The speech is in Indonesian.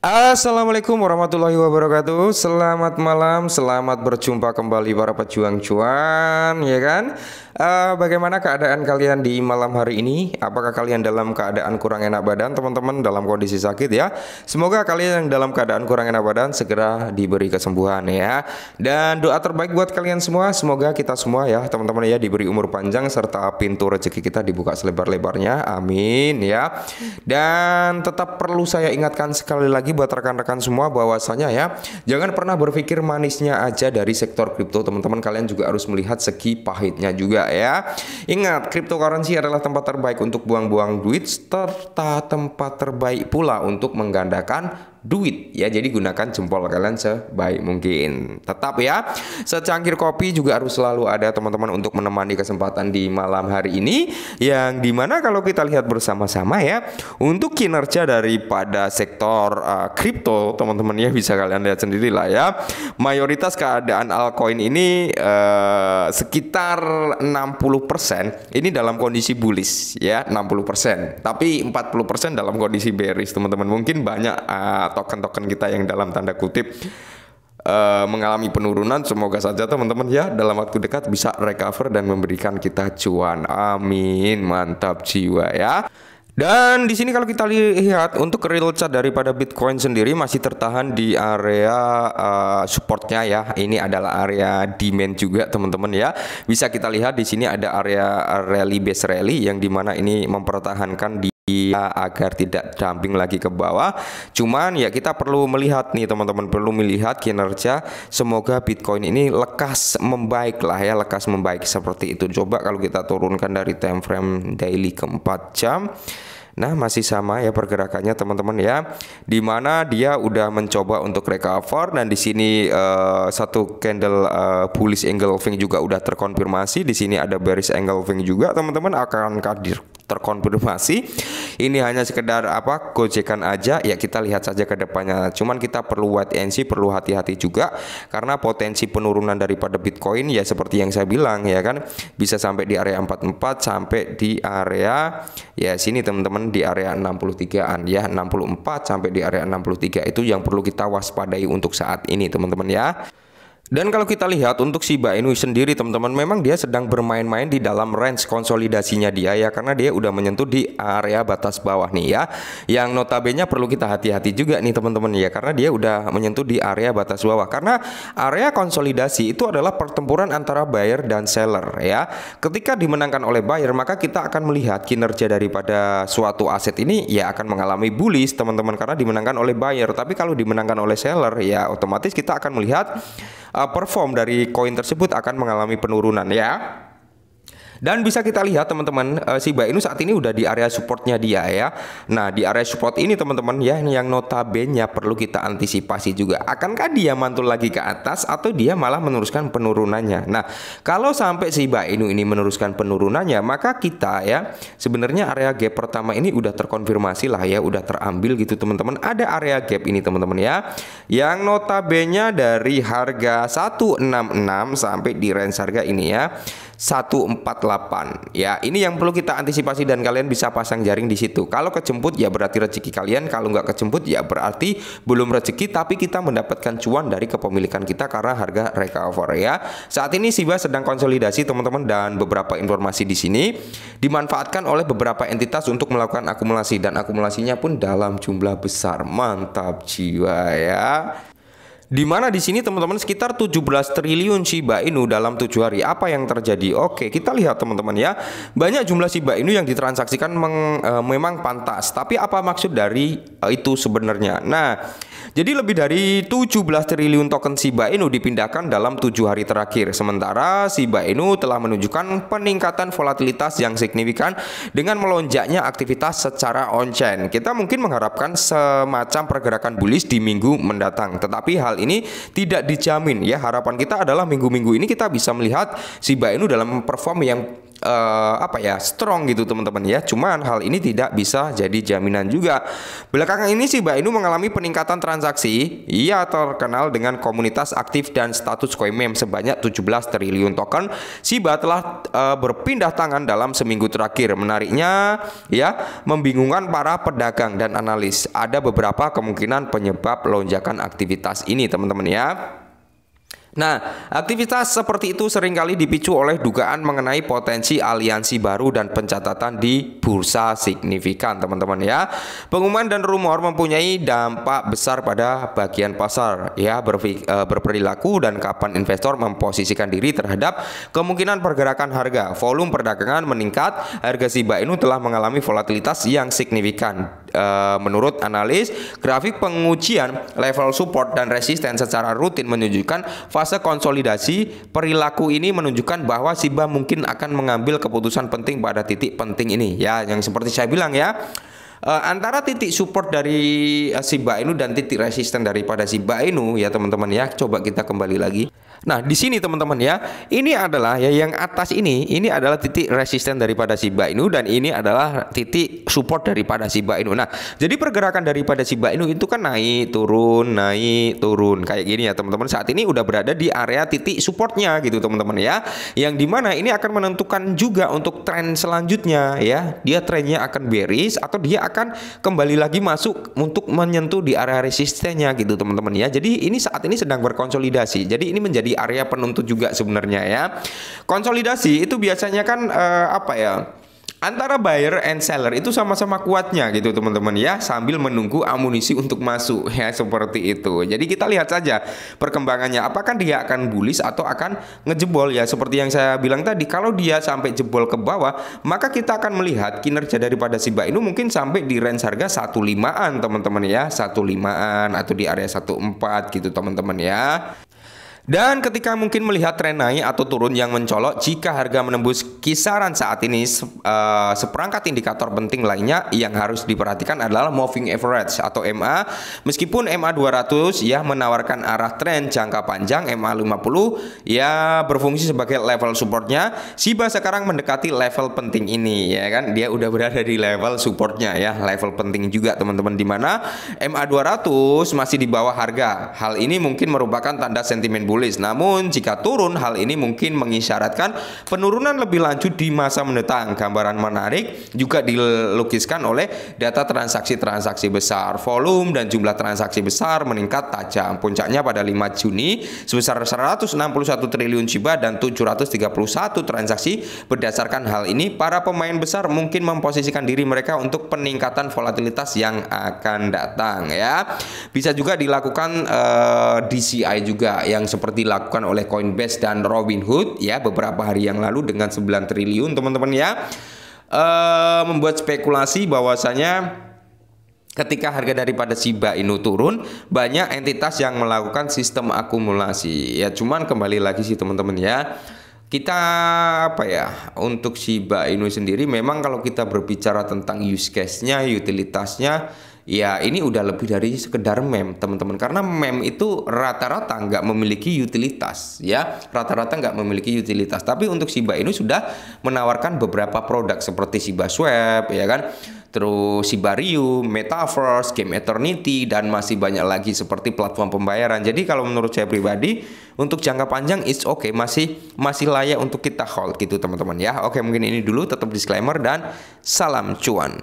Assalamualaikum warahmatullahi wabarakatuh Selamat malam, selamat berjumpa kembali para pejuang cuan Ya kan? Uh, bagaimana keadaan kalian di malam hari ini? Apakah kalian dalam keadaan kurang enak badan teman-teman? Dalam kondisi sakit ya? Semoga kalian yang dalam keadaan kurang enak badan segera diberi kesembuhan ya Dan doa terbaik buat kalian semua Semoga kita semua ya teman-teman ya diberi umur panjang Serta pintu rezeki kita dibuka selebar-lebarnya Amin ya Dan tetap perlu saya ingatkan sekali lagi lagi buat rekan-rekan semua bahwasanya ya jangan pernah berpikir manisnya aja dari sektor kripto teman-teman kalian juga harus melihat segi pahitnya juga ya ingat cryptocurrency adalah tempat terbaik untuk buang-buang duit serta tempat terbaik pula untuk menggandakan duit ya jadi gunakan jempol kalian sebaik mungkin tetap ya secangkir kopi juga harus selalu ada teman-teman untuk menemani kesempatan di malam hari ini yang dimana kalau kita lihat bersama-sama ya untuk kinerja daripada sektor eh, kripto uh, teman-teman ya bisa kalian lihat sendiri lah ya mayoritas keadaan altcoin ini uh, sekitar 60% ini dalam kondisi bullish ya 60% tapi 40% dalam kondisi bearish teman-teman mungkin banyak uh, token-token kita yang dalam tanda kutip uh, mengalami penurunan semoga saja teman-teman ya dalam waktu dekat bisa recover dan memberikan kita cuan amin mantap jiwa ya dan di sini kalau kita lihat untuk real chart daripada Bitcoin sendiri masih tertahan di area uh, supportnya ya. Ini adalah area demand juga teman-teman ya. Bisa kita lihat di sini ada area rally base rally yang dimana ini mempertahankan di dia agar tidak dumping lagi ke bawah. Cuman ya kita perlu melihat nih teman-teman perlu melihat kinerja semoga Bitcoin ini lekas membaik lah ya, lekas membaik seperti itu. Coba kalau kita turunkan dari time frame daily ke 4 jam. Nah, masih sama ya pergerakannya teman-teman ya. Di mana dia udah mencoba untuk recover dan di sini uh, satu candle uh, bullish engulfing juga udah terkonfirmasi. Di sini ada bearish engulfing juga teman-teman akan terkonfirmasi ini hanya sekedar apa gojekan aja ya kita lihat saja ke depannya cuman kita perlu wait and see perlu hati-hati juga karena potensi penurunan daripada Bitcoin ya seperti yang saya bilang ya kan bisa sampai di area 44 sampai di area ya sini teman-teman di area 63-an ya 64 sampai di area 63 itu yang perlu kita waspadai untuk saat ini teman-teman ya dan kalau kita lihat untuk Shiba Inu sendiri teman-teman memang dia sedang bermain-main di dalam range konsolidasinya dia ya karena dia udah menyentuh di area batas bawah nih ya. Yang notabene perlu kita hati-hati juga nih teman-teman ya karena dia udah menyentuh di area batas bawah karena area konsolidasi itu adalah pertempuran antara buyer dan seller ya. Ketika dimenangkan oleh buyer maka kita akan melihat kinerja daripada suatu aset ini ya akan mengalami bullish teman-teman karena dimenangkan oleh buyer tapi kalau dimenangkan oleh seller ya otomatis kita akan melihat uh, perform dari koin tersebut akan mengalami penurunan ya. Dan bisa kita lihat teman-teman uh, si ini saat ini udah di area supportnya dia ya. Nah di area support ini teman-teman ya yang notabene perlu kita antisipasi juga. Akankah dia mantul lagi ke atas atau dia malah meneruskan penurunannya? Nah kalau sampai si ini ini meneruskan penurunannya maka kita ya sebenarnya area gap pertama ini udah terkonfirmasi lah ya udah terambil gitu teman-teman. Ada area gap ini teman-teman ya yang notabene dari harga 166 sampai di range harga ini ya. 148 ya ini yang perlu kita antisipasi dan kalian bisa pasang jaring di situ kalau kejemput ya berarti rezeki kalian kalau nggak kejemput ya berarti belum rezeki tapi kita mendapatkan cuan dari kepemilikan kita karena harga recover ya saat ini Siba sedang konsolidasi teman-teman dan beberapa informasi di sini dimanfaatkan oleh beberapa entitas untuk melakukan akumulasi dan akumulasinya pun dalam jumlah besar mantap jiwa ya di mana di sini teman-teman sekitar 17 triliun Shiba Inu dalam tujuh hari. Apa yang terjadi? Oke, kita lihat teman-teman ya. Banyak jumlah Shiba Inu yang ditransaksikan meng, e, memang pantas. Tapi apa maksud dari e, itu sebenarnya? Nah, jadi lebih dari 17 triliun token Shiba Inu dipindahkan dalam tujuh hari terakhir. Sementara Shiba Inu telah menunjukkan peningkatan volatilitas yang signifikan dengan melonjaknya aktivitas secara on-chain. Kita mungkin mengharapkan semacam pergerakan bullish di minggu mendatang. Tetapi hal ini tidak dijamin ya. Harapan kita adalah minggu-minggu ini kita bisa melihat Shiba Inu dalam perform yang uh, apa ya strong gitu teman-teman ya. Cuman hal ini tidak bisa jadi jaminan juga. Belakangan ini sih Mbak Inu mengalami peningkatan transaksi. Ia terkenal dengan komunitas aktif dan status koin meme sebanyak 17 triliun token. Shiba telah uh, berpindah tangan dalam seminggu terakhir. Menariknya ya membingungkan para pedagang dan analis. Ada beberapa kemungkinan penyebab lonjakan aktivitas ini teman-teman ya. Nah, aktivitas seperti itu seringkali dipicu oleh dugaan mengenai potensi aliansi baru dan pencatatan di bursa signifikan, teman-teman ya. Pengumuman dan rumor mempunyai dampak besar pada bagian pasar ya e, berperilaku dan kapan investor memposisikan diri terhadap kemungkinan pergerakan harga. Volume perdagangan meningkat, harga Shiba Inu telah mengalami volatilitas yang signifikan Eh, menurut analis, grafik pengujian level support dan resisten secara rutin menunjukkan fase konsolidasi. Perilaku ini menunjukkan bahwa siba mungkin akan mengambil keputusan penting pada titik penting ini. Ya, yang seperti saya bilang ya. Eh, antara titik support dari eh, siba Shiba Inu dan titik resisten daripada siba Inu ya teman-teman ya coba kita kembali lagi Nah, di sini teman-teman ya, ini adalah ya yang atas ini, ini adalah titik resisten daripada Shiba Inu dan ini adalah titik support daripada Shiba Inu. Nah, jadi pergerakan daripada Shiba Inu itu kan naik, turun, naik, turun kayak gini ya teman-teman. Saat ini udah berada di area titik supportnya gitu teman-teman ya. Yang dimana ini akan menentukan juga untuk tren selanjutnya ya. Dia trennya akan beris atau dia akan kembali lagi masuk untuk menyentuh di area resistennya gitu teman-teman ya. Jadi ini saat ini sedang berkonsolidasi. Jadi ini menjadi jadi area penuntut juga sebenarnya ya. Konsolidasi itu biasanya kan uh, apa ya? antara buyer and seller itu sama-sama kuatnya gitu teman-teman ya sambil menunggu amunisi untuk masuk ya seperti itu jadi kita lihat saja perkembangannya apakah dia akan bullish atau akan ngejebol ya seperti yang saya bilang tadi kalau dia sampai jebol ke bawah maka kita akan melihat kinerja daripada Siba Inu mungkin sampai di range harga 1.5an teman-teman ya 1.5an atau di area 1.4 gitu teman-teman ya dan ketika mungkin melihat tren naik atau turun yang mencolok jika harga menembus kisaran saat ini uh, seperangkat indikator penting lainnya yang harus diperhatikan adalah moving average atau MA. Meskipun MA 200 ya menawarkan arah tren jangka panjang, MA 50 ya berfungsi sebagai level supportnya. Siba sekarang mendekati level penting ini ya kan. Dia udah berada di level supportnya ya, level penting juga teman-teman di mana MA 200 masih di bawah harga. Hal ini mungkin merupakan tanda sentimen bullish. Namun jika turun hal ini mungkin mengisyaratkan penurunan lebih lanjut di masa mendatang. Gambaran menarik juga dilukiskan oleh data transaksi-transaksi besar. Volume dan jumlah transaksi besar meningkat tajam. Puncaknya pada 5 Juni sebesar 161 triliun Shiba dan 731 transaksi. Berdasarkan hal ini, para pemain besar mungkin memposisikan diri mereka untuk peningkatan volatilitas yang akan datang ya. Bisa juga dilakukan uh, eh, DCI juga yang seperti dilakukan oleh Coinbase dan Robinhood ya beberapa hari yang lalu dengan 9 triliun teman-teman ya. Uh, membuat spekulasi bahwasanya ketika harga daripada Shiba Inu turun banyak entitas yang melakukan sistem akumulasi ya cuman kembali lagi sih teman-teman ya kita apa ya untuk Shiba Inu sendiri memang kalau kita berbicara tentang use case-nya utilitasnya ya ini udah lebih dari sekedar mem teman-teman karena mem itu rata-rata nggak memiliki utilitas ya rata-rata nggak memiliki utilitas tapi untuk Shiba ini sudah menawarkan beberapa produk seperti Shiba Swap ya kan terus Shiba Ryu, Metaverse, Game Eternity, dan masih banyak lagi seperti platform pembayaran. Jadi kalau menurut saya pribadi, untuk jangka panjang it's okay, masih masih layak untuk kita hold gitu teman-teman ya. Oke mungkin ini dulu, tetap disclaimer dan salam cuan.